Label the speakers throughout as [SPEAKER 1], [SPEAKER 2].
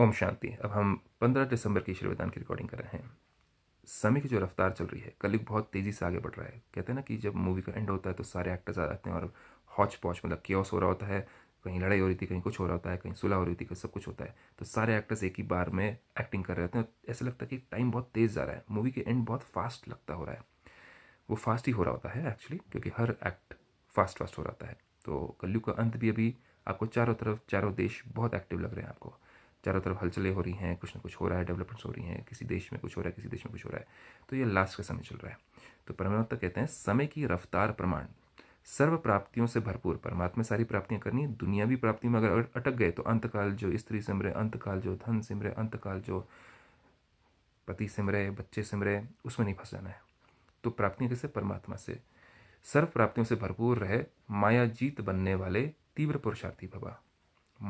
[SPEAKER 1] ओम शांति अब हम 15 दिसंबर की श्रीवेदान की रिकॉर्डिंग कर रहे हैं समय की जो रफ्तार चल रही है कलयुग बहुत तेज़ी से आगे बढ़ रहा है कहते हैं ना कि जब मूवी का एंड होता है तो सारे एक्टर्स आ जाते हैं और हॉच पॉच मतलब केओस हो रहा होता है कहीं लड़ाई हो रही थी कहीं कुछ हो रहा होता है कहीं सुलह हो रही थी कहीं सब कुछ होता है तो सारे एक्टर्स एक ही बार में एक्टिंग कर रहे होते हैं ऐसा लगता है कि टाइम बहुत तेज़ जा रहा है मूवी के एंड बहुत फास्ट लगता हो रहा है वो फास्ट ही हो रहा होता है एक्चुअली क्योंकि हर एक्ट फास्ट फास्ट हो रहा है तो कलयुग का अंत भी अभी आपको चारों तरफ चारों देश बहुत एक्टिव लग रहे हैं आपको चारों तरफ हलचलें हो रही हैं कुछ ना कुछ हो रहा है डेवलपमेंट्स हो रही हैं किसी देश में कुछ हो रहा है किसी देश में कुछ हो रहा है तो ये लास्ट का समय चल रहा है तो परमात्मा कहते हैं समय की रफ्तार प्रमाण सर्व प्राप्तियों से भरपूर परमात्मा सारी प्राप्तियां करनी है भी प्राप्ति में अगर अटक गए तो अंतकाल जो स्त्री सिमरे अंतकाल जो धन सिमरे अंतकाल जो पति सिमरे बच्चे सिमरे उसमें नहीं फंस जाना है तो प्राप्तियाँ कैसे परमात्मा से सर्व प्राप्तियों से भरपूर रहे माया जीत बनने वाले तीव्र पुरुषार्थी भवा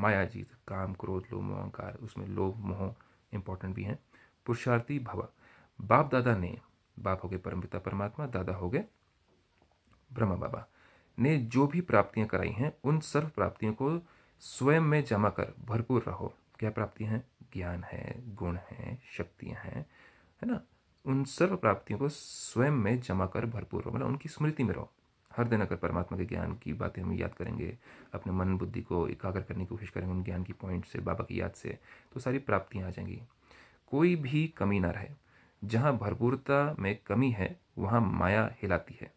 [SPEAKER 1] माया जीत काम क्रोध लोभ मोह अहंकार उसमें लोभ मोह इंपॉर्टेंट भी हैं पुरुषार्थी भव बाप दादा ने बाप हो गए परम पिता परमात्मा दादा हो गए ब्रह्मा बाबा ने जो भी प्राप्तियां कराई हैं उन सर्व प्राप्तियों को स्वयं में जमा कर भरपूर रहो क्या प्राप्तियां हैं ज्ञान है गुण है शक्तियां हैं है ना उन सर्व प्राप्तियों को स्वयं में जमा कर भरपूर रहो मतलब उनकी स्मृति में रहो हर दिन अगर परमात्मा के ज्ञान की बातें हम याद करेंगे अपने मन बुद्धि को एकाग्र करने की कोशिश करेंगे उन ज्ञान की पॉइंट से बाबा की याद से तो सारी प्राप्तियाँ आ जाएंगी कोई भी कमी ना रहे जहाँ भरपूरता में कमी है वहाँ माया हिलाती है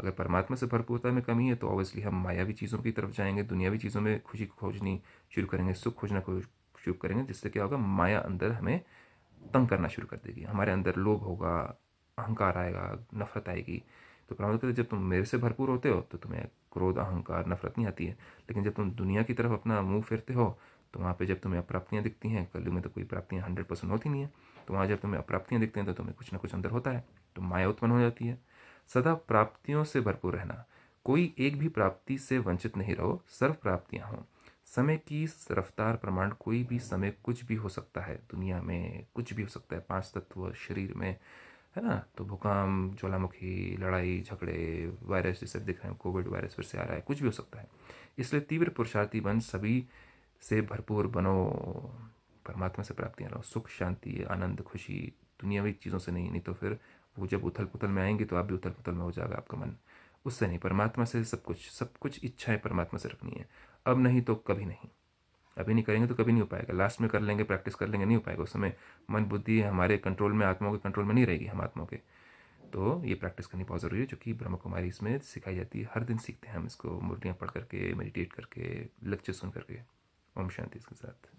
[SPEAKER 1] अगर परमात्मा से भरपूरता में कमी है तो ऑब्वियसली हम मायावी चीज़ों की तरफ जाएंगे दुनियावी चीज़ों में खुशी खोजनी शुरू करेंगे सुख खोजना शुरू करेंगे जिससे क्या होगा माया अंदर हमें तंग करना शुरू कर देगी हमारे अंदर लोभ होगा अहंकार आएगा नफरत आएगी तो प्राण कहते जब तुम मेरे से भरपूर होते हो तो तुम्हें क्रोध अहंकार नफरत नहीं आती है लेकिन जब तुम दुनिया की तरफ अपना मुंह फेरते हो तो वहाँ पे जब तुम्हें अप्राप्तियाँ दिखती हैं कलयुग में तो कोई प्राप्तियाँ हंड्रेड परसेंट होती नहीं है तो वहाँ जब तुम्हें अप्राप्तियाँ दिखते हैं तो तुम्हें कुछ ना कुछ अंदर होता है तो माया उत्पन्न हो जाती है सदा प्राप्तियों से भरपूर रहना कोई एक भी प्राप्ति से वंचित नहीं रहो सर्व प्राप्तियाँ हों समय की रफ्तार प्रमाण कोई भी समय कुछ भी हो सकता है दुनिया में कुछ भी हो सकता है पांच तत्व शरीर में है ना तो भूकंप ज्वालामुखी लड़ाई झगड़े वायरस जैसे दिख रहे हैं कोविड वायरस फिर से आ रहा है कुछ भी हो सकता है इसलिए तीव्र पुरुषार्थी बन सभी से भरपूर बनो परमात्मा से प्राप्तियाँ रहो सुख शांति आनंद खुशी दुनियावी चीज़ों से नहीं नहीं तो फिर वो जब उथल पुथल में आएंगे तो आप भी उथल पुथल में हो जाएगा आपका मन उससे नहीं परमात्मा से सब कुछ सब कुछ इच्छाएं परमात्मा से रखनी है अब नहीं तो कभी नहीं अभी नहीं करेंगे तो कभी नहीं हो पाएगा लास्ट में कर लेंगे प्रैक्टिस कर लेंगे नहीं हो पाएगा उस समय मन बुद्धि हमारे कंट्रोल में आत्माओं के कंट्रोल में नहीं रहेगी हम आत्माओं के तो ये प्रैक्टिस करनी बहुत ज़रूरी है जो कि ब्रह्म कुमारी इसमें सिखाई जाती है हर दिन सीखते हैं हम इसको मूर्तियाँ पढ़ करके मेडिटेट करके लेक्चर सुन करके ओम शांति इसके साथ